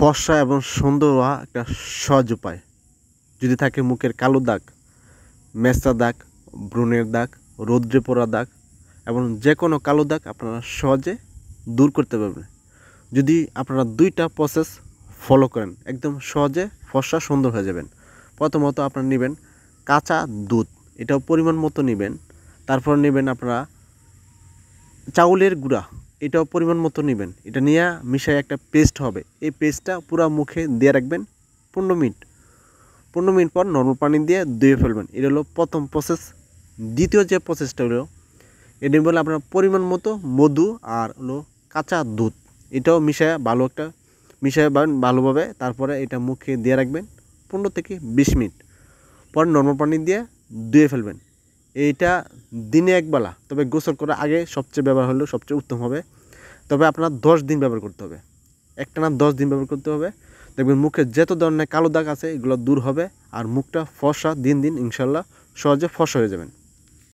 ফর্সা এবং সুন্দর হওয়া একটা সহজ উপায় যদি থাকে মুখের কালো দাগ মেস্তা দাগ ব্রণের দাগ রৌদ্রে পড়া দাগ এবং যে কোনো কালো দাগ আপনারা সহজে দূর করতে পারবেন যদি আপনারা দুইটা প্রসেস ফলো করেন একদম সহজে ফর্সা সুন্দর হয়ে যাবেন প্রথমত আপনারা নেবেন কাঁচা দুধ এটাও পরিমাণ মতো নেবেন তারপর নেবেন আপনারা চাউলের গুঁড়া এটাও পরিমাণ মতো নেবেন এটা নিয়ে মিশায় একটা পেস্ট হবে এই পেস্টটা পুরো মুখে দিয়ে রাখবেন পনেরো মিনিট পনেরো মিনিট পর নর্মাল পানি দিয়ে ধুয়ে ফেলবেন এটা হলো প্রথম প্রসেস দ্বিতীয় যে প্রসেসটা হলো এটি বলে আপনার পরিমাণ মতো মধু আর হলো কাঁচা দুধ এটাও মিশায় ভালো একটা মিশায় ভালোভাবে তারপরে এটা মুখে দিয়ে রাখবেন পনেরো থেকে বিশ মিনিট পর নর্মাল পানি দিয়ে ধুয়ে ফেলবেন এইটা দিনে একবেলা তবে গোসল করার আগে সবচেয়ে ব্যবহার হলো সবচেয়ে উত্তম হবে তবে আপনার দশ দিন ব্যবহার করতে হবে একটা না দশ দিন ব্যবহার করতে হবে দেখবেন মুখে যত ধরনের কালো দাগ আছে এগুলো দূর হবে আর মুখটা ফসা দিন দিন ইনশাল্লাহ সহজে ফসা হয়ে যাবেন